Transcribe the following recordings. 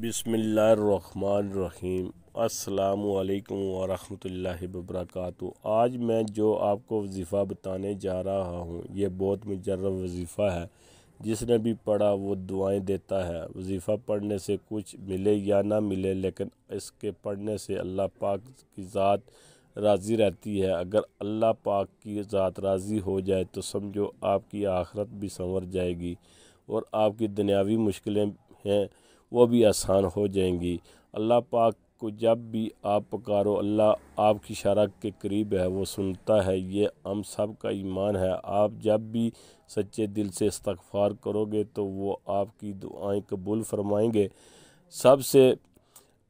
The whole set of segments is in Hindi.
बिसमीम अल्लाम वरहमल वबरक आज मैं जो आपको वजीफ़ा बताने जा रहा हूँ ये बहुत मुजरब वजीफ़ा है जिसने भी पढ़ा वो दुआएं देता है वजीफ़ा पढ़ने से कुछ मिले या ना मिले लेकिन इसके पढ़ने से अल्लाह पाक की ज़ात राज़ी रहती है अगर अल्लाह पाक की ज़ात राज़ी हो जाए तो समझो आपकी आखरत भी संवर जाएगी और आपकी दुनियावी मुश्किलें हैं वो भी आसान हो जाएंगी अल्लाह पाक को जब भी आप पुकारो अल्लाह आपकी शरक के करीब है वो सुनता है ये हम सब का ईमान है आप जब भी सच्चे दिल से इस्तफ़ार करोगे तो वो आपकी दुआएं कबूल फरमाएंगे सबसे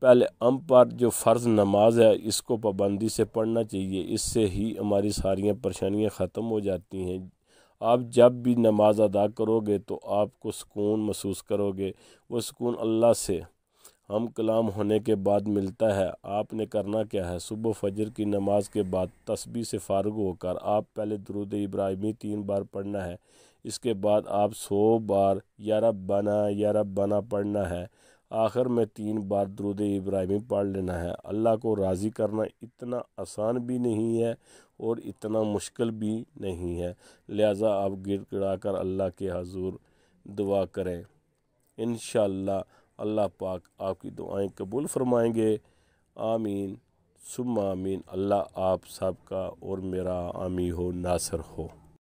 पहले हम पर जो फ़र्ज़ नमाज है इसको पाबंदी से पढ़ना चाहिए इससे ही हमारी सारी परेशानियां ख़त्म हो जाती हैं आप जब भी नमाज़ अदा करोगे तो आपको सुकून महसूस करोगे वो सुकून अल्लाह से हम कलाम होने के बाद मिलता है आपने करना क्या है सुबह फजर की नमाज के बाद तस्बी से फारग होकर आप पहले दरुद इब्राहिमी तीन बार पढ़ना है इसके बाद आप सौ बार या बना या बना पढ़ना है आखिर में तीन बार दरुद इब्राहिमी पढ़ लेना है अल्लाह को राज़ी करना इतना आसान भी नहीं है और इतना मुश्किल भी नहीं है लिहाजा आप गिर गिड़ा कर अल्लाह के हजूर दुआ करें इन अल्लाह पाक आपकी दुआएं कबूल फरमाएंगे आमीन सुम आमीन अल्लाह आप सबका और मेरा आमी हो नासर हो